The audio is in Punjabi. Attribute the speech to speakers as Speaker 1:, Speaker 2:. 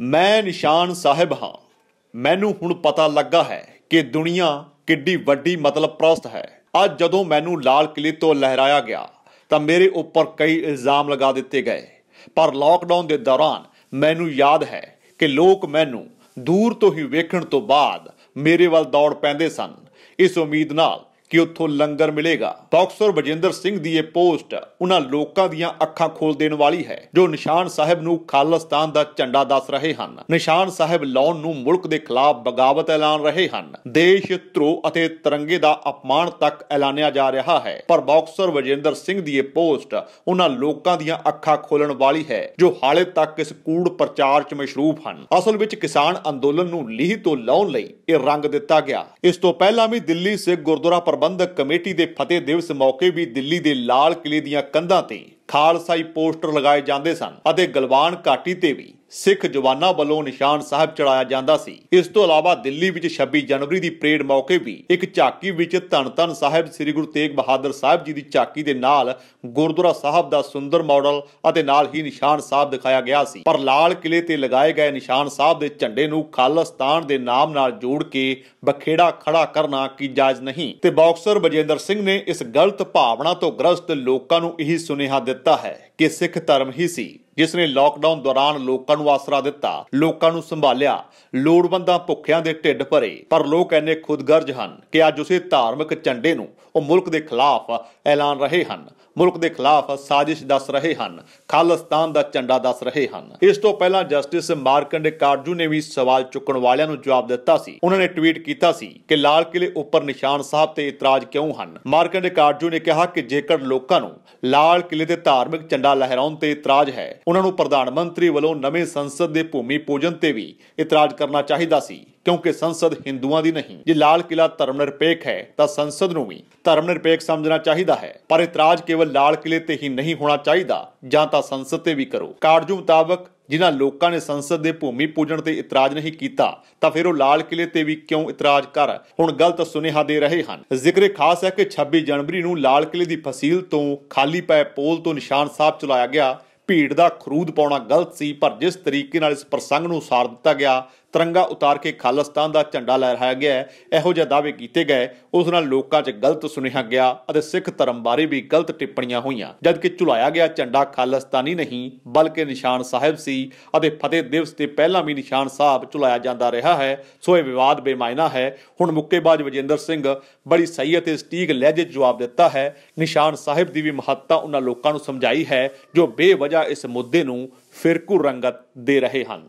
Speaker 1: ਮੈਂ ਨਿਸ਼ਾਨ ਸਾਹਿਬ ਹਾਂ ਮੈਨੂੰ ਹੁਣ ਪਤਾ ਲੱਗਾ ਹੈ ਕਿ ਦੁਨੀਆ ਕਿੱਡੀ ਵੱਡੀ ਮਤਲਬ ਪ੍ਰਸਤ ਹੈ ਅੱਜ ਜਦੋਂ ਮੈਨੂੰ ਲਾਲ ਕਿਲੇ ਤੋਂ ਲਹਿਰਾਇਆ ਗਿਆ ਤਾਂ ਮੇਰੇ ਉੱਪਰ ਕਈ ਇਲਜ਼ਾਮ ਲਗਾ ਦਿੱਤੇ ਗਏ ਪਰ ਲਾਕਡਾਊਨ ਦੇ ਦੌਰਾਨ ਮੈਨੂੰ ਯਾਦ ਹੈ ਕਿ ਲੋਕ ਮੈਨੂੰ ਦੂਰ ਤੋਂ ਹੀ ਵੇਖਣ ਤੋਂ ਬਾਅਦ ਮੇਰੇ ਵੱਲ ਦੌੜ ਪੈਂਦੇ ਸਨ ਇਸ ਉਮੀਦ ਨਾਲ ਕਿ ਉੱਥੋਂ ਲੰਗਰ ਮਿਲੇਗਾ ਬਾਕਸਰ ਬਜਿੰਦਰ ਸਿੰਘ ਦੀ ਇਹ ਪੋਸਟ ਉਹਨਾਂ ਲੋਕਾਂ ਦੀਆਂ ਅੱਖਾਂ ਖੋਲ ਦੇਣ ਵਾਲੀ ਹੈ ਜੋ ਨਿਸ਼ਾਨ ਸਾਹਿਬ ਨੂੰ ਖਾਲਸਤਾਨ ਦਾ ਝੰਡਾ ਦੱਸ ਰਹੇ ਹਨ ਨਿਸ਼ਾਨ ਸਾਹਿਬ ਲਾਉਣ ਨੂੰ ਮੁਲਕ ਦੇ ਖਿਲਾਫ ਬਗਾਵਤ ਐਲਾਨ ਰਹੇ ਹਨ ਦੇਸ਼ ਧਰੋ ਅਤੇ ਤਿਰੰਗੇ ਦਾ ਅਪਮਾਨ ਤੱਕ ਐਲਾਨਿਆ ਜਾ ਰਿਹਾ ਹੈ ਪਰ ਬਾਕਸਰ ਬਜਿੰਦਰ ਸਿੰਘ ਦੀ ਇਹ ਪੋਸਟ ਉਹਨਾਂ ਲੋਕਾਂ ਦੀਆਂ ਅੱਖਾਂ ਖੋਲਣ ਵਾਲੀ ਹੈ ਜੋ ਹਾਲੇ ਤੱਕ ਇਸ ਕੂੜ ਪ੍ਰਚਾਰ 'ਚ ਮਸ਼ਰੂਫ ਹਨ ਅਸਲ ਵਿੱਚ ਕਿਸਾਨ ਅੰਦੋਲਨ ਨੂੰ ਲੀਹ ਤੋਂ ਲਾਉਣ ਲਈ ਇਹ ਰੰਗ ਦਿੱਤਾ ਗਿਆ ਇਸ ਤੋਂ ਪਹਿਲਾਂ ਵੀ ਦਿੱਲੀ ਸਿੱਖ ਗੁਰਦੁਆਰਾ ਪ੍ਰਬੰਧਕ ਕਮੇਟੀ ਦੇ ਫਤਿਹ ਦਿਵਸ ਮੌਕੇ ਵੀ ਦਿੱਲੀ ਦੇ ਲਾਲ ਕਿਲੇ ਦੀਆਂ ਕੰਧਾਂ ਤੇ ਖਾਲਸਾਈ ਪੋਸਟਰ ਲਗਾਏ ਜਾਂਦੇ ਸਨ ਅਤੇ ਗਲਵਾਨ ਘਾਟੀ ਤੇ ਵੀ ਸਿੱਖ ਜਵਾਨਾਂ ਵੱਲੋਂ ਨਿਸ਼ਾਨ ਸਾਹਿਬ ਚੜਾਇਆ ਜਾਂਦਾ ਸੀ ਇਸ ਤੋਂ ਇਲਾਵਾ ਦਿੱਲੀ ਵਿੱਚ 26 ਜਨਵਰੀ ਦੀ ਪ੍ਰੇਡ ਮੌਕੇ ਵੀ ਇੱਕ ਝਾਕੀ ਵਿੱਚ ਧੰਨ ਧੰਨ ਸਾਹਿਬ ਸ੍ਰੀ ਗੁਰੂ ਤੇਗ ਬਹਾਦਰ ਸਾਹਿਬ ਜੀ ਦੀ ਝਾਕੀ ਦੇ ਨਾਲ ਗੁਰਦੁਆਰਾ ਸਾਹਿਬ ਦਾ ਸੁੰਦਰ ਮਾਡਲ ਅਤੇ ਨਾਲ ਹੀ ਨਿਸ਼ਾਨ ਸਾਹਿਬ ਦਿਖਾਇਆ ਗਿਆ ਸੀ ਪਰ ਲਾਲ ਕਿਲੇ ਤੇ ਲਗਾਏ ਗਏ ਨਿਸ਼ਾਨ ਸਾਹਿਬ ਦੇ ਝੰਡੇ ਨੂੰ ਖਾਲਸਤਾਨ ਦੇ ਨਾਮ ਨਾਲ ਜੋੜ ਕੇ ਬਖੇੜਾ ਖੜਾ ਕਰਨਾ ਕੀ ਜਾਇਜ਼ ਨਹੀਂ ਤੇ ਬਾਕਸਰ ਬਜੇਂਦਰ ਸਿੰਘ ਨੇ ਇਸ ਗਲਤ ਭਾਵਨਾ ਤੋਂ ਗ੍ਰਸਤ ਲੋਕਾਂ ਨੂੰ ਇਹੀ ਸੁਨੇਹਾ ਦਿੱਤਾ ਹੈ ਕਿ ਸਿੱਖ ਧਰਮ ਹੀ ਸੀ ਜਿਸ ਨੇ ਲਾਕਡਾਊਨ ਦੌਰਾਨ ਲੋਕਾਂ ਨੂੰ ਆਸਰਾ ਦਿੱਤਾ ਲੋਕਾਂ ਨੂੰ ਸੰਭਾਲਿਆ ਲੋੜਵੰਦਾਂ ਭੁੱਖਿਆਂ ਦੇ ਢਿੱਡ ਭਰੇ ਪਰ ਲੋਕ ਐਨੇ ਖੁਦਗਰਜ ਹਨ ਕਿ ਅੱਜ ਉਸੇ ਧਾਰਮਿਕ ਝੰਡੇ ਨੂੰ ਉਹ ਮੁਲਕ ਦੇ ਖਿਲਾਫ ਐਲਾਨ ਰਹੇ ਹਨ ਮੁਲਕ ਦੇ ਖਿਲਾਫ ਸਾਜ਼ਿਸ਼ ਦੱਸ ਰਹੇ ਹਨ ਖਾਲਿਸਤਾਨ ਦਾ ਝੰਡਾ ਦੱਸ ਰਹੇ ਹਨ ਇਸ ਤੋਂ ਪਹਿਲਾਂ ਜਸਟਿਸ ਮਾਰਕੰਡੇ ਕਾਰਜੂ ਨੇ ਵੀ ਸਵਾਲ ਚੁੱਕਣ ਵਾਲਿਆਂ ਨੂੰ ਜਵਾਬ ਦਿੱਤਾ ਸੀ ਉਹਨਾਂ ਨੇ ਟਵੀਟ ਕੀਤਾ ਸੀ ਕਿ ਲਾਲ ਕਿਲੇ ਉੱਪਰ ਨਿਸ਼ਾਨ ਸਾਹਿਬ ਤੇ ਇਤਰਾਜ਼ ਕਿਉਂ ਹਨ ਮਾਰਕੰਡੇ ਕਾਰਜੂ ਨੇ ਕਿਹਾ ਕਿ ਜੇਕਰ ਲੋਕਾਂ ਨੂੰ ਲਾਲ ਕਿਲੇ ਤੇ ਧਾਰਮਿਕ ਝੰਡਾ ਲਹਿਰਾਉਣ ਤੇ ਇਤਰਾਜ਼ ਹੈ ਉਹਨਾਂ ਨੂੰ ਪ੍ਰਧਾਨ ਮੰਤਰੀ ਵੱਲੋਂ ਨਵੇਂ ਸੰਸਦ ਦੇ ਭੂਮੀ ਪੂਜਨ ਤੇ ਵੀ ਇਤਰਾਜ਼ ਕਰਨਾ ਚਾਹੀਦਾ ਸੀ ਕਿਉਂਕਿ ਸੰਸਦ ਹਿੰਦੂਆਂ ਦੀ ਨਹੀਂ ਜੇ ਲਾਲ ਕਿਲਾ ਧਰਮ ਨਿਰਪੇਖ ਹੈ ਤਾਂ ਸੰਸਦ ਨੂੰ ਵੀ ਧਰਮ ਨਿਰਪੇਖ ਸਮਝਣਾ ਚਾਹੀਦਾ ਹੈ ਪਰ ਇਤਰਾਜ਼ ਕੇਵਲ ਲਾਲ ਕਿਲੇ ਤੇ ਹੀ ਨਹੀਂ ਹੋਣਾ ਚਾਹੀਦਾ ਜਾਂ ਤਾਂ ਸੰਸਦ ਤੇ ਵੀ ਕਰੋ ਕਾਰਜੂ ਮੁਤਾਬਕ ਜਿਨ੍ਹਾਂ ਲੋਕਾਂ ਨੇ ਸੰਸਦ ਦੇ ਭੂਮੀ ਪੂਜਣ ਤੇ ਇਤਰਾਜ਼ ਨਹੀਂ ਕੀਤਾ ਤਾਂ ਫਿਰ ਉਹ ਲਾਲ ਕਿਲੇ ਤੇ ਵੀ ਕਿਉਂ ਇਤਰਾਜ਼ ਕਰ ਹੁਣ ਗਲਤ ਸੁਨੇਹਾ ਦੇ ਰਹੇ ਹਨ ਜ਼ਿਕਰ ਖਾਸ ਹੈ ਕਿ 26 ਜਨਵਰੀ ਨੂੰ ਲਾਲ ਕਿਲੇ ਦੀ ਫਸੀਲ ਤੋਂ ਖਾਲੀ ਪੈ ਪੋਲ ਤੋਂ ਨਿਸ਼ਾਨ ਸਾਹਿਬ ਚਲਾਇਆ ਗਿਆ ਭੀੜ ਦਾ ਖਰੂਦ ਪਾਉਣਾ ਗਲਤ ਸੀ ਪਰ ਜਿਸ ਤਰੀਕੇ ਨਾਲ ਇਸ ਪ੍ਰਸੰਗ ਨੂੰ ਸਾਰ ਦਿੱਤਾ ਗਿਆ ਤਿਰੰਗਾ ਉਤਾਰ ਕੇ ਖਾਲਸਤਾਨ ਦਾ ਝੰਡਾ ਲਹਿਰਾਇਆ ਗਿਆ ਇਹੋ ਜਿਹੇ ਦਾਅਵੇ ਕੀਤੇ ਗਏ ਉਸ ਨਾਲ ਲੋਕਾਂ 'ਚ ਗਲਤ ਸੁਨੇਹਾ ਗਿਆ ਅਤੇ ਸਿੱਖ ਧਰਮ ਬਾਰੇ ਵੀ ਗਲਤ ਟਿੱਪਣੀਆਂ ਹੋਈਆਂ ਜਦ ਕਿ ਝੁਲਾਇਆ ਗਿਆ ਝੰਡਾ ਖਾਲਸਤਾਨੀ ਨਹੀਂ ਬਲਕਿ ਨਿਸ਼ਾਨ ਸਾਹਿਬ ਸੀ ਅਤੇ ਫਤਿਹ ਦਿਵਸ ਤੇ ਪਹਿਲਾਂ ਵੀ ਨਿਸ਼ਾਨ ਸਾਹਿਬ ਝੁਲਾਇਆ ਜਾਂਦਾ ਰਿਹਾ ਹੈ ਸੋ ਇਹ ਵਿਵਾਦ ਬੇਮਾਇਨਾ ਹੈ ਹੁਣ ਮੁੱਕੇਬਾਜ਼ ਵਜਿੰਦਰ ਸਿੰਘ ਬੜੀ ਸਹੀ ਅਤੇ ਸਟੀਕ ਲਹਿਜੇ ਜਵਾਬ ਦਿੱਤਾ ਹੈ ਨਿਸ਼ਾਨ ਸਾਹਿਬ ਦੀ ਵੀ ਮਹੱਤਤਾ ਉਹਨਾਂ ਲੋਕਾਂ ਨੂੰ ਸਮਝਾਈ ਹੈ ਜੋ ਬੇਵਜ੍ਹਾ ਇਸ ਮੁੱਦੇ ਨੂੰ ਫਿਰਕੂ ਰੰਗਤ ਦੇ ਰਹੇ ਹਨ